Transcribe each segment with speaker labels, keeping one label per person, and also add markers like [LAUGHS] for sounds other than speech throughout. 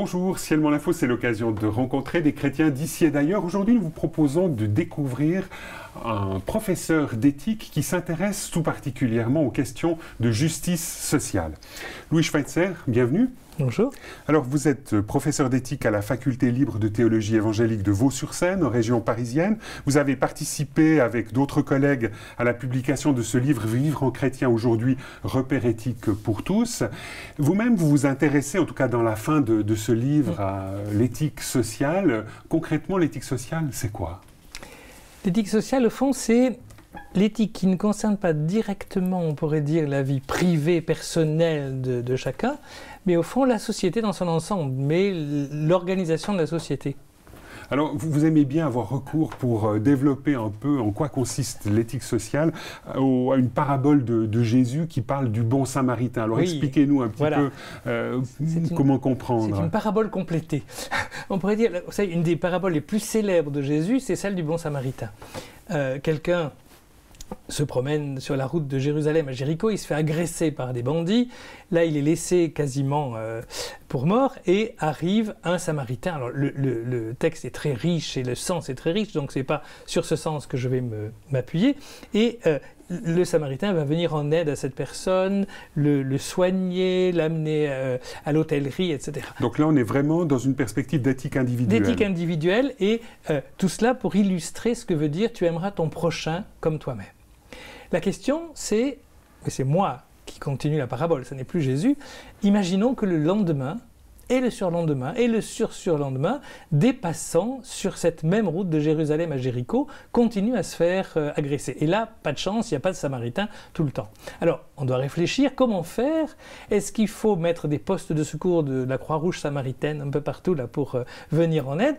Speaker 1: Bonjour, Ciel Linfo, c'est l'occasion de rencontrer des chrétiens d'ici et d'ailleurs. Aujourd'hui, nous vous proposons de découvrir un professeur d'éthique qui s'intéresse tout particulièrement aux questions de justice sociale. Louis Schweitzer, bienvenue. Bonjour. Alors, vous êtes euh, professeur d'éthique à la faculté libre de théologie évangélique de Vaux-sur-Seine, en région parisienne. Vous avez participé avec d'autres collègues à la publication de ce livre Vivre en chrétien aujourd'hui, repère éthique pour tous. Vous-même, vous vous intéressez, en tout cas dans la fin de, de ce livre, à l'éthique sociale. Concrètement, l'éthique sociale, c'est quoi
Speaker 2: L'éthique sociale, au fond, c'est l'éthique qui ne concerne pas directement, on pourrait dire, la vie privée, personnelle de, de chacun, mais au fond la société dans son ensemble, mais l'organisation de la société.
Speaker 1: Alors, vous, aimez bien avoir recours pour euh, développer un peu en quoi consiste l'éthique sociale euh, à une parabole de, Jésus qui parle du bon samaritain. Alors, expliquez-nous un petit peu euh, comment comprendre. C'est une
Speaker 2: parabole complétée. [LAUGHS] On pourrait dire, vous savez, une des paraboles les plus célèbres de Jésus, c'est celle du bon samaritain. Quelqu'un se promène sur la route de Jérusalem à Jéricho, il se fait agresser par des bandits, là il est laissé quasiment euh, pour mort, et arrive un samaritain. Alors le, texte est très riche et le sens est très riche, donc ce n'est pas sur ce sens que je vais m'appuyer, et euh, le samaritain va venir en aide à cette personne, le, soigner, l'amener euh, à l'hôtellerie, etc.
Speaker 1: Donc là, on est vraiment dans une perspective d'éthique individuelle. D'éthique
Speaker 2: individuelle, et tout cela pour illustrer ce que veut dire tu aimeras ton prochain comme toi-même. La question, c'est, et c'est moi qui continue la parabole, ce n'est plus Jésus, imaginons que le lendemain, et le surlendemain, et le sur-surlendemain, des passants sur cette même route de Jérusalem à Jéricho continuent à se faire euh, agresser. Et là, pas de chance, il n'y a pas de Samaritain tout le temps. Alors, on doit réfléchir, comment faire Est-ce qu'il faut mettre des postes de secours de, la Croix-Rouge samaritaine un peu partout là pour euh, venir en aide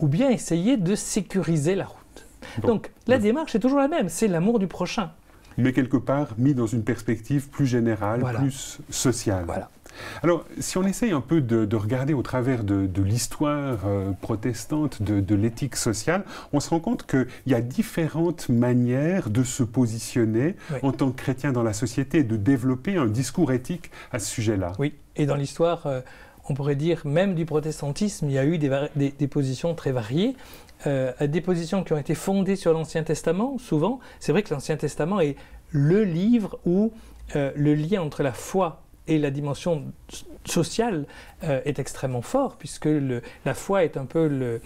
Speaker 2: Ou bien essayer de sécuriser la route Donc, la démarche est toujours la même, c'est l'amour du prochain
Speaker 1: mais quelque part mis dans une perspective plus générale, plus sociale. Voilà. Alors, si on essaye un peu de, regarder au travers de, l'histoire euh, protestante de, l'éthique sociale, on se rend compte qu'il y a différentes manières de se positionner en tant que chrétien dans la société de développer un discours éthique à ce sujet-là. Oui,
Speaker 2: et dans l'histoire, euh, on pourrait dire même du protestantisme, il y a eu des positions très variées. Euh, à des positions qui ont été fondées sur l'Ancien Testament, souvent, c'est vrai que l'Ancien Testament est le livre où euh, le lien entre la foi et la dimension sociale euh, est extrêmement fort, puisque le, la foi est un peu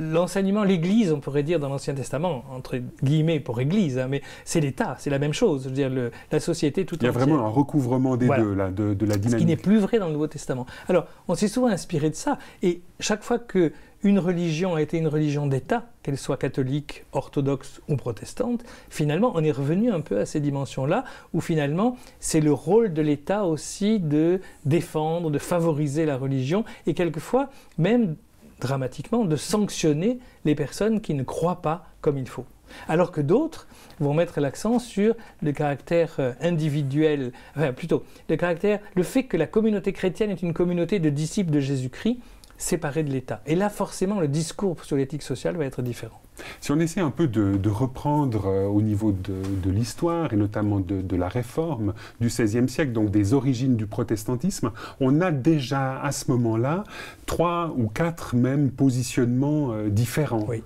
Speaker 2: l'enseignement, l'Église, on pourrait dire dans l'Ancien Testament, entre guillemets pour Église, hein, mais c'est l'État, c'est la même chose, je veux dire, la société tout entière. Il y a vraiment un
Speaker 1: recouvrement des deux, de, de, la dynamique. Ce qui n'est
Speaker 2: plus vrai dans le Nouveau Testament. Alors, on s'est souvent inspiré de ça, et chaque fois que une religion a été une religion d'État, qu'elle soit catholique, orthodoxe ou protestante, finalement on est revenu un peu à ces dimensions-là, où finalement c'est le rôle de l'État aussi de défendre, de favoriser la religion, et quelquefois même dramatiquement de sanctionner les personnes qui ne croient pas comme il faut. Alors que d'autres vont mettre l'accent sur le caractère euh, individuel, plutôt le caractère, le fait que la communauté chrétienne est une communauté de disciples de Jésus-Christ séparé de l'État. Et là, forcément, le discours sur l'éthique sociale
Speaker 1: va être différent. Si on essaie un peu de, reprendre euh, au niveau de, l'histoire et notamment de, la réforme du XVIe siècle, donc des origines du protestantisme, on a déjà à ce moment-là trois ou quatre mêmes positionnements euh, différents. Oui.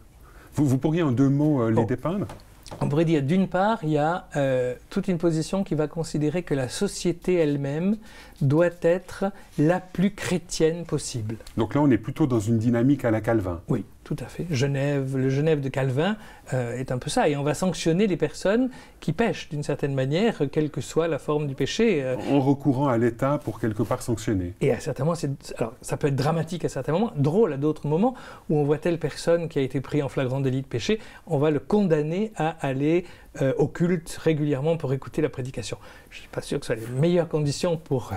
Speaker 1: Vous, pourriez en deux mots euh, les dépeindre
Speaker 2: on pourrait dire, d'une part, il y a euh, toute une position qui va considérer que la société elle-même doit être la plus chrétienne possible.
Speaker 1: Donc là, on est plutôt dans une dynamique à la Calvin. Oui,
Speaker 2: tout à fait. Genève, le Genève de Calvin euh, est un peu ça. Et on va sanctionner les personnes qui pêchent d'une certaine manière, quelle que soit la forme du péché. Euh, en recourant
Speaker 1: à l'État pour quelque part sanctionner.
Speaker 2: Et à certains moments, ça peut être dramatique à certains moments, drôle à d'autres moments, où on voit telle personne qui a été prise en flagrant délit de péché, on va le condamner à aller euh, occulte au régulièrement pour écouter la prédication. Je ne suis pas sûr que ce soit les meilleures conditions pour, euh,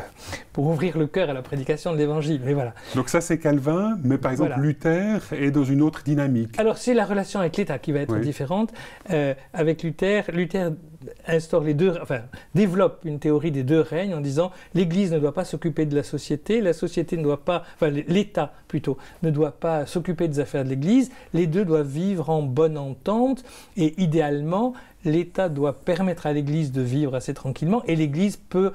Speaker 2: pour ouvrir le cœur à la prédication de l'Évangile, mais voilà.
Speaker 1: Donc ça c'est Calvin, mais par exemple Luther est dans une autre dynamique.
Speaker 2: Alors c'est la relation avec l'État qui va être différente. Euh, avec Luther, Luther instaure les deux, enfin, développe une théorie des deux règnes en disant l'Église ne doit pas s'occuper de la société, la société ne doit pas, l'État plutôt, ne doit pas s'occuper des affaires de l'Église, les deux doivent vivre en bonne entente et idéalement l'État doit permettre à l'Église de vivre assez tranquillement et l'Église peut,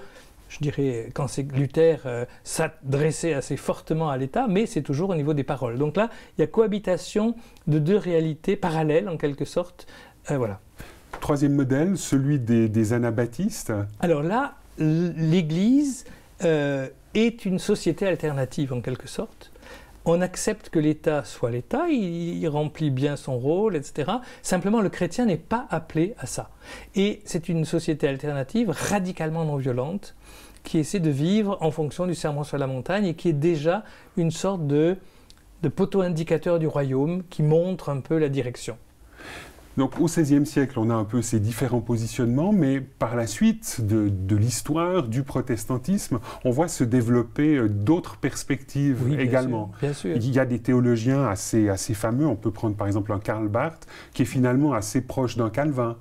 Speaker 2: je dirais, quand c'est Luther, euh, s'adresser assez fortement à l'État, mais c'est toujours au niveau des paroles. Donc là, il y a cohabitation de deux réalités parallèles en quelque sorte. Euh, voilà.
Speaker 1: Troisième modèle, celui des, anabaptistes.
Speaker 2: Alors là, l'Église euh, est une société alternative en quelque sorte on accepte que l'État soit l'État, il, remplit bien son rôle, etc. Simplement, le chrétien n'est pas appelé à ça. Et c'est une société alternative radicalement non violente qui essaie de vivre en fonction du serment sur la montagne et qui est déjà une sorte de poteau indicateur du royaume qui montre un peu la direction.
Speaker 1: Donc au XVIe siècle, on a un peu ces différents positionnements, mais par la suite de, l'histoire du protestantisme, on voit se développer euh, d'autres perspectives également. Il y a des théologiens assez, assez fameux, on peut prendre par exemple un Karl Barth, qui est finalement assez proche d'un Calvin.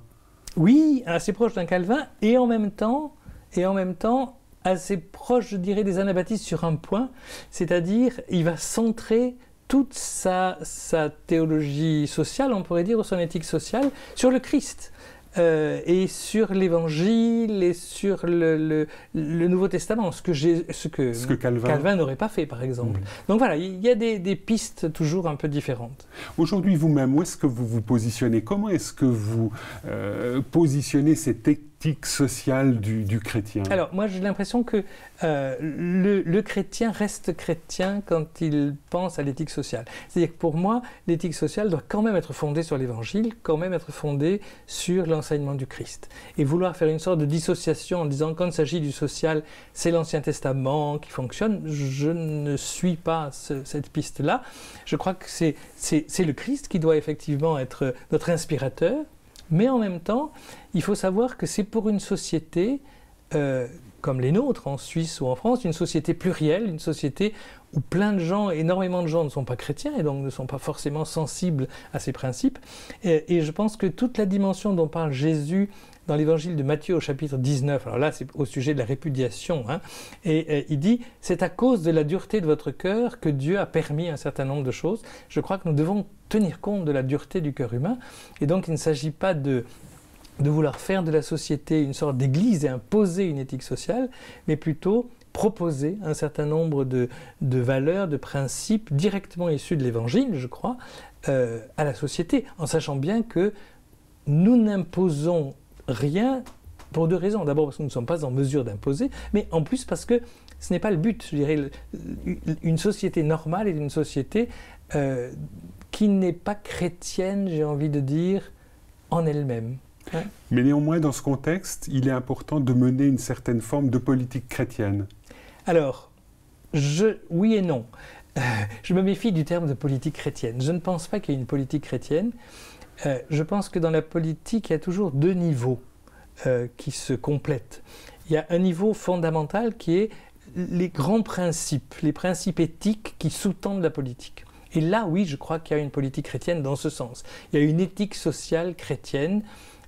Speaker 2: Oui, assez proche d'un Calvin, et en même temps, et en même temps assez proche, je dirais, des anabaptistes sur un point, c'est-à-dire il va centrer toute sa, sa, théologie sociale, on pourrait dire, ou son éthique sociale, sur le Christ. Euh, et sur l'Évangile et sur le, Nouveau Testament, ce que, ce ce que Calvin n'aurait pas fait, par exemple. Mm. Donc voilà, il y a des, pistes toujours un peu différentes.
Speaker 1: Aujourd'hui, vous-même, où est-ce que vous vous positionnez Comment est-ce que vous euh, positionnez cette sociale du, chrétien Alors,
Speaker 2: moi, j'ai l'impression que euh, le, chrétien reste chrétien quand il pense à l'éthique sociale. C'est-à-dire que pour moi, l'éthique sociale doit quand même être fondée sur l'évangile, quand même être fondée sur l'enseignement du Christ. Et vouloir faire une sorte de dissociation en disant quand il s'agit du social, c'est l'Ancien Testament qui fonctionne, je ne suis pas cette piste-là. Je crois que c'est le Christ qui doit effectivement être notre inspirateur mais en même temps, il faut savoir que c'est pour une société euh, comme les nôtres, en Suisse ou en France, une société plurielle, une société où plein de gens, énormément de gens ne sont pas chrétiens et donc ne sont pas forcément sensibles à ces principes. Et, je pense que toute la dimension dont parle Jésus dans l'évangile de Matthieu au chapitre 19, alors là c'est au sujet de la répudiation, hein, et, et il dit, c'est à cause de la dureté de votre cœur que Dieu a permis un certain nombre de choses. Je crois que nous devons tenir compte de la dureté du cœur humain, et donc il ne s'agit pas de de vouloir faire de la société une sorte d'église et imposer une éthique sociale, mais plutôt proposer un certain nombre de, valeurs, de principes directement issus de l'Évangile, je crois, euh, à la société, en sachant bien que nous n'imposons rien pour deux raisons. D'abord parce que nous ne sommes pas en mesure d'imposer, mais en plus parce que ce n'est pas le but. Je dirais, une société normale est une société euh, qui n'est pas chrétienne, j'ai envie de dire, en elle-même.
Speaker 1: Mais néanmoins, dans ce contexte, il est important de mener une certaine forme de politique chrétienne.
Speaker 2: Alors, je, oui et non. Euh, je me méfie du terme de politique chrétienne. Je ne pense pas qu'il y ait une politique chrétienne. Euh, je pense que dans la politique, il y a toujours deux niveaux euh, qui se complètent. Il y a un niveau fondamental qui est les grands principes, les principes éthiques qui sous-tendent la politique. Et là, oui, je crois qu'il y a une politique chrétienne dans ce sens. Il y a une éthique sociale chrétienne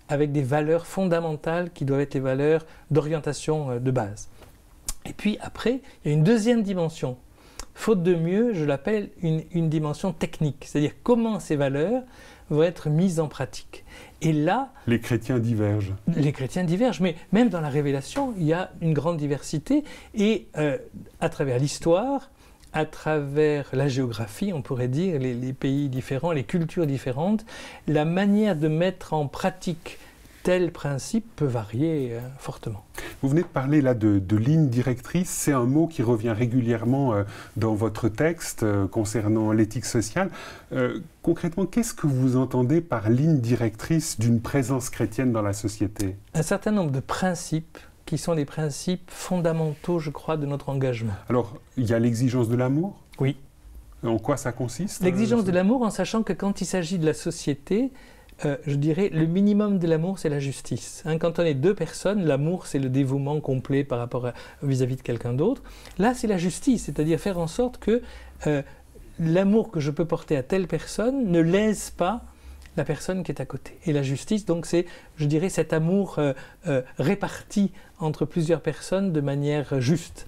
Speaker 2: avec des valeurs fondamentales qui doivent être des valeurs d'orientation euh, de base. Et puis après, il y a une deuxième dimension. Faute de mieux, je l'appelle une, dimension technique, c'est-à-dire comment ces valeurs vont être mises en pratique. Et là...
Speaker 1: Les chrétiens divergent.
Speaker 2: Les chrétiens divergent, mais même dans la révélation, il y a une grande diversité. Et euh, à travers l'histoire, à travers la géographie, on pourrait dire, les, pays différents, les cultures différentes, la manière de mettre en pratique tel principe peut varier euh, fortement.
Speaker 1: Vous venez de parler là de, de ligne directrice, c'est un mot qui revient régulièrement euh, dans votre texte euh, concernant l'éthique sociale. concrètement, qu'est-ce que vous entendez par ligne directrice d'une présence chrétienne dans la société
Speaker 2: Un certain nombre de principes qui sont les principes fondamentaux, je crois, de notre engagement.
Speaker 1: Alors, il y a l'exigence de l'amour Oui. En quoi ça consiste L'exigence euh, de
Speaker 2: l'amour en sachant que quand il s'agit de la société, euh, je dirais, le minimum de l'amour, c'est la justice. Hein. quand on est deux personnes, l'amour, c'est le dévouement complet par rapport vis-à-vis de quelqu'un d'autre. Là, c'est la justice, c'est-à-dire faire en sorte que euh, l'amour que je peux porter à telle personne ne laisse pas la personne qui est à côté. Et la justice, donc, c'est, je dirais, cet amour euh, euh, réparti entre plusieurs personnes de manière juste.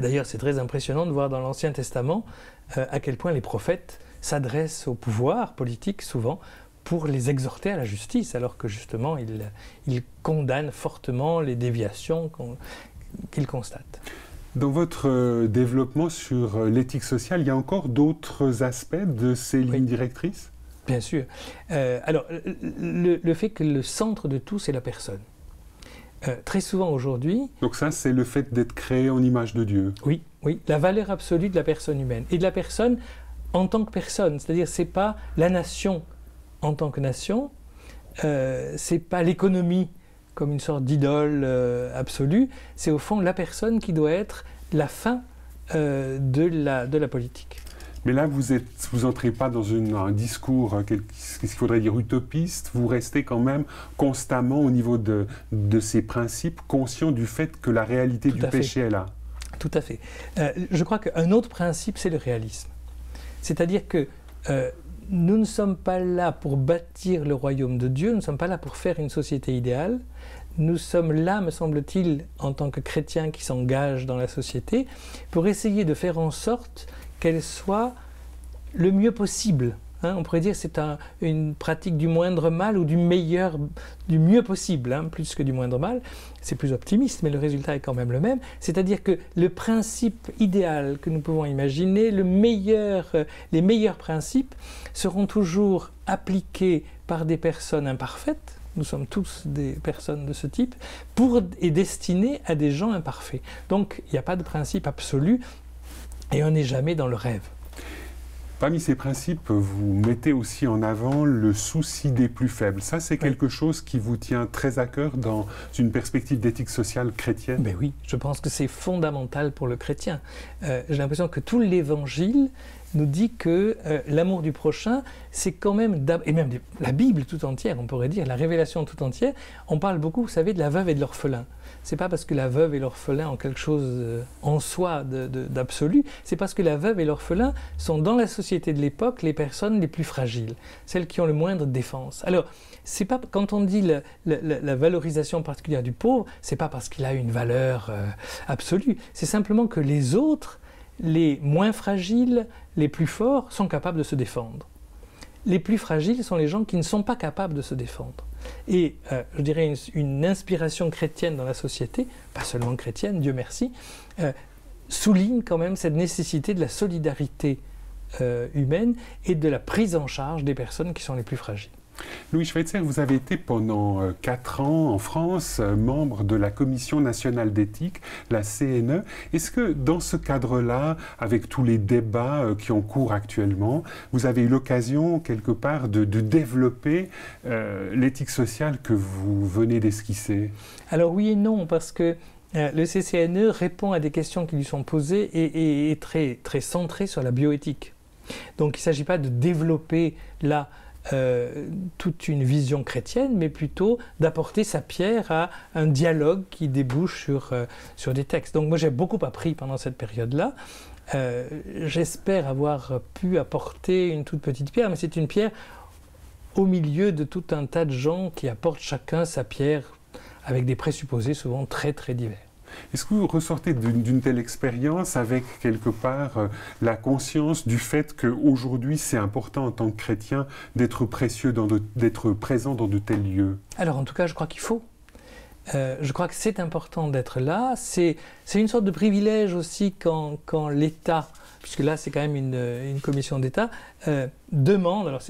Speaker 2: D'ailleurs, c'est très impressionnant de voir dans l'Ancien Testament euh, à quel point les prophètes s'adressent au pouvoir politique, souvent, pour les exhorter à la justice, alors que justement, ils, condamnent fortement les déviations qu'ils constatent.
Speaker 1: Dans votre développement sur l'éthique sociale, il y a encore d'autres aspects de ces lignes directrices Bien sûr.
Speaker 2: Euh, alors, le, fait que le centre de tout, c'est la personne.
Speaker 1: Euh, très souvent aujourd'hui. Donc ça, c'est le fait d'être créé en image de Dieu. Oui,
Speaker 2: oui, la valeur absolue de la personne humaine et de la personne en tant que personne. C'est-à-dire, ce n'est pas la nation en tant que nation, euh, c'est pas l'économie comme une sorte d'idole euh, absolue. C'est au fond la personne qui doit être la fin de la, de la politique.
Speaker 1: Mais là, vous n'entrez vous entrez pas dans un discours, hein, qu'est-ce qu'il faudrait dire, utopiste. Vous restez quand même constamment au niveau de, ces principes, conscient du fait que la réalité du péché est là.
Speaker 2: Tout à fait. Euh, je crois qu'un autre principe, c'est le réalisme. C'est-à-dire que euh, nous ne sommes pas là pour bâtir le royaume de Dieu, nous ne sommes pas là pour faire une société idéale. Nous sommes là, me semble-t-il, en tant que chrétiens qui s'engagent dans la société, pour essayer de faire en sorte qu'elle soit le mieux possible. Hein. on pourrait dire c'est une pratique du moindre mal ou du meilleur, du mieux possible, hein, plus que du moindre mal. C'est plus optimiste, mais le résultat est quand même le même. C'est-à-dire que le principe idéal que nous pouvons imaginer, le meilleur, euh, les meilleurs principes seront toujours appliqués par des personnes imparfaites. Nous sommes tous des personnes de ce type, pour, et destinés à des gens imparfaits. Donc il n'y a pas de principe absolu, et on n'est jamais dans le rêve.
Speaker 1: Parmi ces principes, vous mettez aussi en avant le souci des plus faibles. Ça, c'est quelque chose qui vous tient très à cœur dans une perspective d'éthique sociale chrétienne. Mais ben oui, je pense que c'est
Speaker 2: fondamental pour le chrétien. Euh, j'ai l'impression que tout l'Évangile nous dit que euh, l'amour du prochain, c'est quand même, et même la Bible tout entière, on pourrait dire, la révélation tout entière, on parle beaucoup, vous savez, de la veuve et de l'orphelin c'est pas parce que la veuve et l'orphelin ont quelque chose euh, en soi d'absolu, c'est parce que la veuve et l'orphelin sont dans la société de l'époque les personnes les plus fragiles, celles qui ont le moindre défense. Alors, c'est pas quand on dit la, valorisation particulière du pauvre, c'est pas parce qu'il a une valeur euh, absolue, c'est simplement que les autres, les moins fragiles, les plus forts, sont capables de se défendre les plus fragiles sont les gens qui ne sont pas capables de se défendre. Et euh, je dirais une, inspiration chrétienne dans la société, pas seulement chrétienne, Dieu merci, euh, souligne quand même cette nécessité de la solidarité euh, humaine et de la prise en charge des personnes qui sont les plus fragiles.
Speaker 1: Louis Schweitzer, vous avez été pendant euh, quatre ans en France euh, membre de la Commission nationale d'éthique, la CNE. Est-ce que dans ce cadre-là, avec tous les débats euh, qui ont cours actuellement, vous avez eu l'occasion quelque part de, développer l'éthique sociale que vous venez d'esquisser
Speaker 2: Alors oui et non, parce que le CCNE répond à des questions qui lui sont posées et est très, très centré sur la bioéthique. Donc il ne s'agit pas de développer la euh, toute une vision chrétienne, mais plutôt d'apporter sa pierre à un dialogue qui débouche sur, euh, sur des textes. Donc moi j'ai beaucoup appris pendant cette période-là. Euh, j'espère avoir pu apporter une toute petite pierre, mais c'est une pierre au milieu de tout un tas de gens qui apportent chacun sa pierre avec des présupposés souvent très très divers.
Speaker 1: Est-ce que vous ressortez d'une telle expérience avec quelque part euh, la conscience du fait qu'aujourd'hui c'est important en tant que chrétien d'être précieux, d'être présent dans de tels lieux
Speaker 2: Alors en tout cas je crois qu'il faut. Euh, je crois que c'est important d'être là. C'est une sorte de privilège aussi quand, quand l'État puisque là c'est quand même une, euh, une commission d'État, euh, demande, alors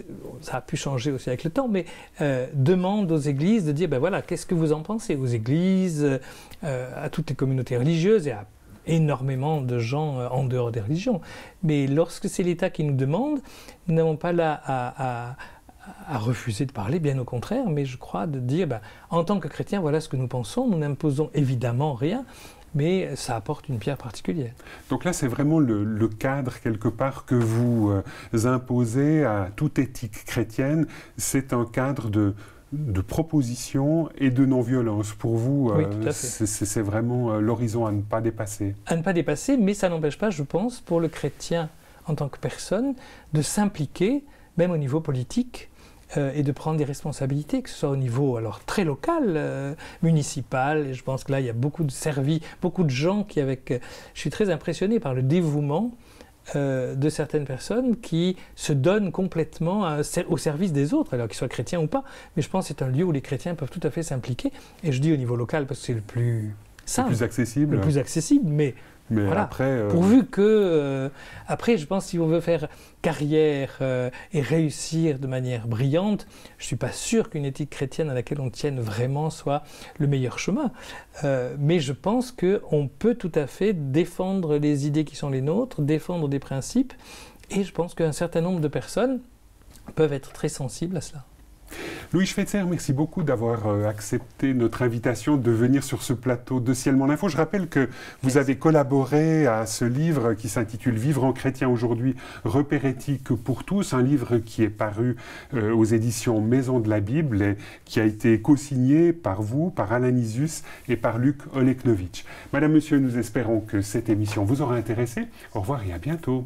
Speaker 2: ça a pu changer aussi avec le temps, mais euh, demande aux églises de dire, ben voilà, qu'est-ce que vous en pensez Aux églises, à toutes les communautés religieuses et à énormément de gens en dehors des religions. Mais lorsque c'est l'État qui nous demande, nous n'avons pas là à, à refuser de parler, bien au contraire, mais je crois de dire, ben, en tant que chrétien, voilà ce que nous pensons, nous n'imposons évidemment rien, mais ça apporte une pierre particulière.
Speaker 1: Donc là, c'est vraiment le, cadre quelque part que vous euh, imposez à toute éthique chrétienne. C'est un cadre de, proposition et de non-violence. Pour vous, euh, c'est vraiment euh, l'horizon à ne pas dépasser.
Speaker 2: À ne pas dépasser, mais ça n'empêche pas, je pense, pour le chrétien en tant que personne, de s'impliquer, même au niveau politique, euh, et de prendre des responsabilités, que ce soit au niveau alors très local, euh, municipal. Et je pense que là, il y a beaucoup de servis, beaucoup de gens qui, avec. Euh, je suis très impressionné par le dévouement de certaines personnes qui se donnent complètement au service des autres, alors qu'ils soient chrétiens ou pas. Mais je pense que c'est un lieu où les chrétiens peuvent tout à fait s'impliquer. Et je dis au niveau local parce que c'est le plus simple. Le plus accessible. Le plus accessible, mais
Speaker 1: après, euh, Pourvu
Speaker 2: que. Euh, après, je pense si on veut faire carrière euh, et réussir de manière brillante, je ne suis pas sûr qu'une éthique chrétienne à laquelle on tienne vraiment soit le meilleur chemin. mais je pense que qu'on peut tout à fait défendre les idées qui sont les nôtres, défendre des principes. Et je pense qu'un certain nombre de personnes peuvent être très sensibles à cela.
Speaker 1: Louis Schweitzer, merci beaucoup d'avoir euh, accepté notre invitation de venir sur ce plateau de Ciel Mon Info. Je rappelle que vous avez collaboré à ce livre qui s'intitule Vivre en chrétien aujourd'hui, repère éthique pour tous, un livre qui est paru euh, aux éditions Maison de la Bible et qui a été co-signé par vous, par Alanisus et par Luc Oleknovitch. Madame, Monsieur, nous espérons que cette émission vous aura intéressé. Au revoir et à bientôt.